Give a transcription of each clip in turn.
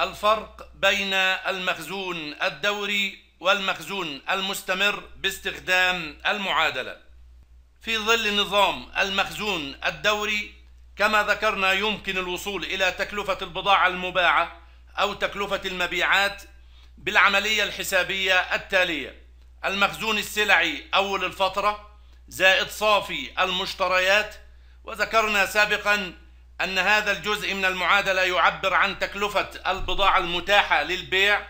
الفرق بين المخزون الدوري والمخزون المستمر باستخدام المعادلة في ظل نظام المخزون الدوري كما ذكرنا يمكن الوصول إلى تكلفة البضاعة المباعة أو تكلفة المبيعات بالعملية الحسابية التالية المخزون السلعي أول الفترة زائد صافي المشتريات وذكرنا سابقا أن هذا الجزء من المعادلة يعبر عن تكلفة البضاعة المتاحة للبيع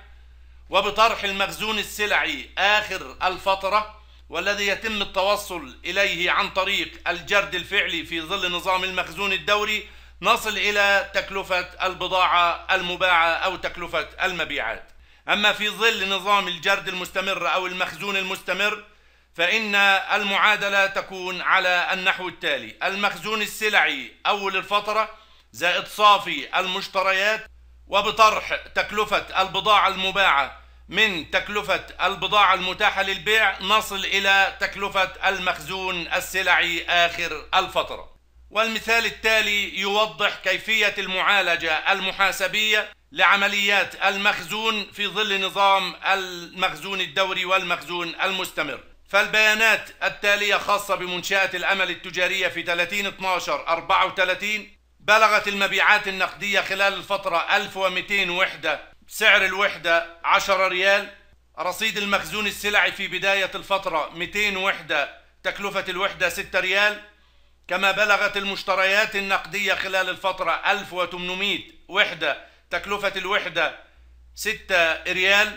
وبطرح المخزون السلعي آخر الفترة والذي يتم التوصل إليه عن طريق الجرد الفعلي في ظل نظام المخزون الدوري نصل إلى تكلفة البضاعة المباعة أو تكلفة المبيعات أما في ظل نظام الجرد المستمر أو المخزون المستمر فإن المعادلة تكون على النحو التالي المخزون السلعي أول الفترة زائد صافي المشتريات وبطرح تكلفة البضاعة المباعة من تكلفة البضاعة المتاحة للبيع نصل إلى تكلفة المخزون السلعي آخر الفترة والمثال التالي يوضح كيفية المعالجة المحاسبية لعمليات المخزون في ظل نظام المخزون الدوري والمخزون المستمر فالبيانات التالية خاصة بمنشأة الأمل التجارية في 30/12/34 بلغت المبيعات النقدية خلال الفترة 1200 وحدة سعر الوحدة 10 ريال رصيد المخزون السلعي في بداية الفترة 200 وحدة تكلفة الوحدة 6 ريال كما بلغت المشتريات النقدية خلال الفترة 1800 وحدة تكلفة الوحدة 6 ريال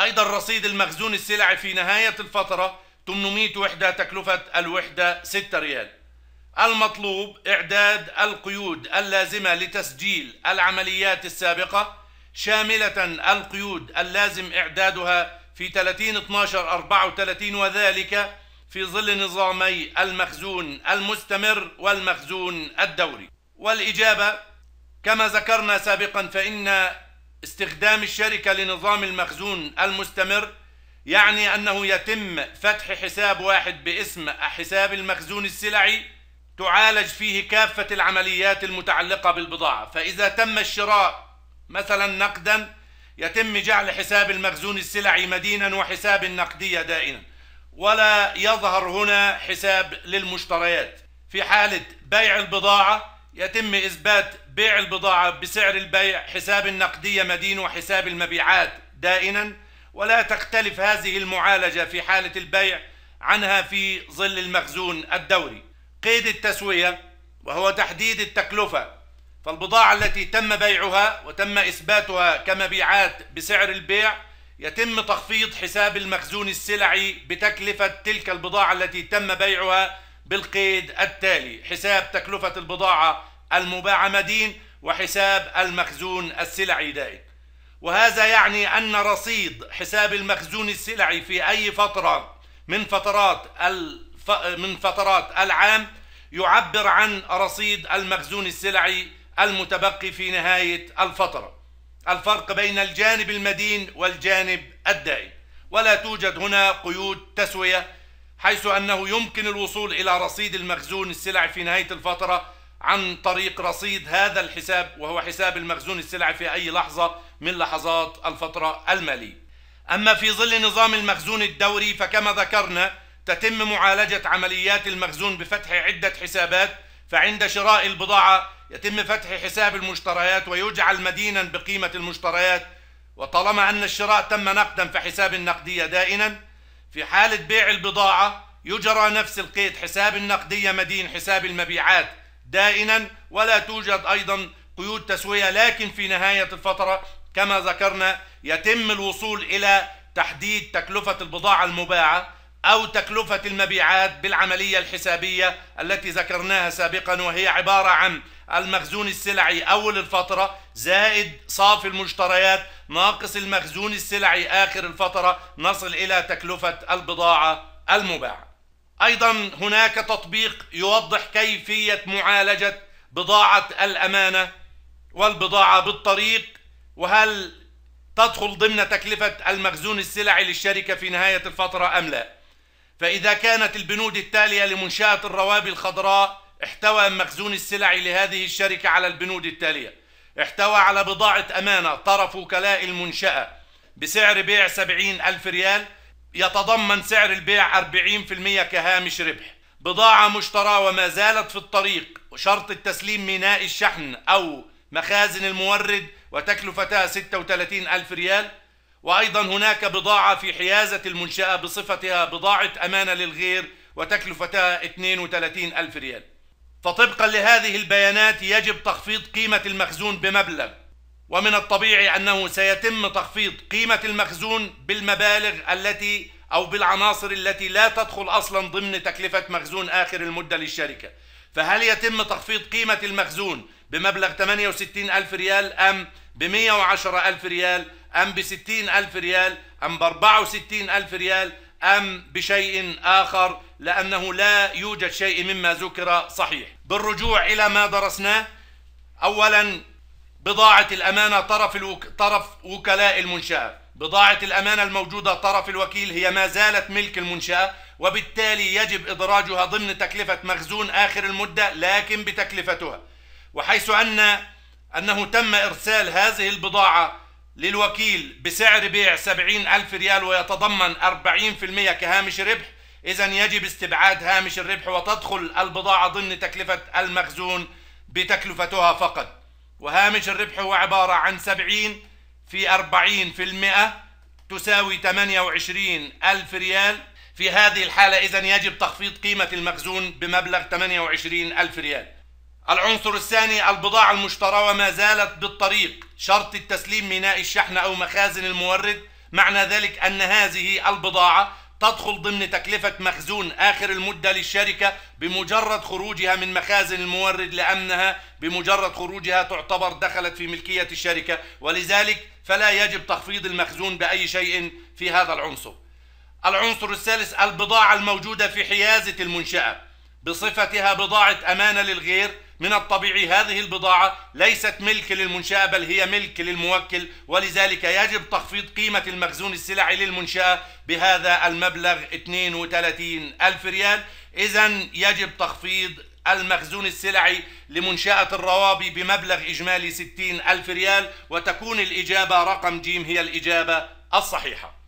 أيضا رصيد المخزون السلعي في نهاية الفترة 800 وحدة تكلفة الوحدة 6 ريال المطلوب إعداد القيود اللازمة لتسجيل العمليات السابقة شاملة القيود اللازم إعدادها في 30 12 34 وذلك في ظل نظامي المخزون المستمر والمخزون الدوري والإجابة كما ذكرنا سابقا فإن استخدام الشركة لنظام المخزون المستمر يعني أنه يتم فتح حساب واحد باسم حساب المخزون السلعي تعالج فيه كافة العمليات المتعلقة بالبضاعة فإذا تم الشراء مثلا نقدا يتم جعل حساب المخزون السلعي مدينا وحساب النقدية دائما ولا يظهر هنا حساب للمشتريات في حالة بيع البضاعة يتم إثبات بيع البضاعة بسعر البيع حساب النقدية مدين وحساب المبيعات دائما ولا تختلف هذه المعالجة في حالة البيع عنها في ظل المخزون الدوري قيد التسوية وهو تحديد التكلفة فالبضاعة التي تم بيعها وتم إثباتها كمبيعات بسعر البيع يتم تخفيض حساب المخزون السلعي بتكلفة تلك البضاعة التي تم بيعها بالقيد التالي حساب تكلفة البضاعة المباعة مدين وحساب المخزون السلعي دائم وهذا يعني أن رصيد حساب المخزون السلعي في أي فترة من فترات الف... من فترات العام يعبر عن رصيد المخزون السلعي المتبقي في نهاية الفترة الفرق بين الجانب المدين والجانب الدائم ولا توجد هنا قيود تسوية حيث أنه يمكن الوصول إلى رصيد المخزون السلعي في نهاية الفترة عن طريق رصيد هذا الحساب وهو حساب المخزون السلعي في أي لحظة من لحظات الفترة المالية أما في ظل نظام المخزون الدوري فكما ذكرنا تتم معالجة عمليات المخزون بفتح عدة حسابات فعند شراء البضاعة يتم فتح حساب المشتريات ويجعل مدينا بقيمة المشتريات وطالما أن الشراء تم نقدا فحساب النقدية دائنا في حالة بيع البضاعة يجرى نفس القيد حساب النقدية مدين حساب المبيعات دائنا ولا توجد أيضا قيود تسوية لكن في نهاية الفترة كما ذكرنا يتم الوصول إلى تحديد تكلفة البضاعة المباعة أو تكلفة المبيعات بالعملية الحسابية التي ذكرناها سابقا وهي عبارة عن المخزون السلعي أول الفترة زائد صافي المشتريات ناقص المخزون السلعي آخر الفترة نصل إلى تكلفة البضاعة المباعة أيضا هناك تطبيق يوضح كيفية معالجة بضاعة الأمانة والبضاعة بالطريق وهل تدخل ضمن تكلفة المخزون السلعي للشركة في نهاية الفترة أم لا فإذا كانت البنود التالية لمنشأة الروابي الخضراء احتوى المخزون السلعي لهذه الشركة على البنود التالية احتوى على بضاعة أمانة طرف وكلاء المنشأة بسعر بيع 70 ألف ريال يتضمن سعر البيع 40% كهامش ربح بضاعة مشترى وما زالت في الطريق وشرط التسليم ميناء الشحن أو مخازن المورد وتكلفتها 36 ألف ريال وأيضا هناك بضاعة في حيازة المنشأة بصفتها بضاعة أمانة للغير وتكلفتها 32 ألف ريال فطبقا لهذه البيانات يجب تخفيض قيمة المخزون بمبلغ ومن الطبيعي أنه سيتم تخفيض قيمة المخزون بالمبالغ التي أو بالعناصر التي لا تدخل أصلا ضمن تكلفة مخزون آخر المدة للشركة فهل يتم تخفيض قيمة المخزون بمبلغ 68 ألف ريال أم ب 110 ألف ريال أم ب 60 ألف ريال أم ب 64 ألف ريال أم بشيء آخر لأنه لا يوجد شيء مما ذكر صحيح بالرجوع إلى ما درسناه أولا بضاعة الأمانة طرف, الوك... طرف وكلاء المنشأة بضاعة الأمانة الموجودة طرف الوكيل هي ما زالت ملك المنشأة وبالتالي يجب إدراجها ضمن تكلفة مخزون آخر المدة لكن بتكلفتها وحيث أن أنه تم إرسال هذه البضاعة للوكيل بسعر بيع 70 ألف ريال ويتضمن 40% كهامش ربح إذا يجب استبعاد هامش الربح وتدخل البضاعة ضمن تكلفة المخزون بتكلفتها فقط وهامش الربح هو عبارة عن 70 في 40% تساوي 28 ألف ريال في هذه الحالة إذا يجب تخفيض قيمة المخزون بمبلغ 28 ألف ريال العنصر الثاني البضاعة المشترى وما زالت بالطريق شرط التسليم ميناء الشحن أو مخازن المورد معنى ذلك أن هذه البضاعة تدخل ضمن تكلفة مخزون آخر المدة للشركة بمجرد خروجها من مخازن المورد لأنها بمجرد خروجها تعتبر دخلت في ملكية الشركة ولذلك فلا يجب تخفيض المخزون بأي شيء في هذا العنصر العنصر الثالث البضاعة الموجودة في حيازة المنشأة بصفتها بضاعة أمانة للغير من الطبيعي هذه البضاعة ليست ملك للمنشأة بل هي ملك للموكل ولذلك يجب تخفيض قيمة المخزون السلعي للمنشأة بهذا المبلغ 32 ألف ريال إذا يجب تخفيض المخزون السلعي لمنشأة الروابي بمبلغ إجمالي 60 ألف ريال وتكون الإجابة رقم جيم هي الإجابة الصحيحة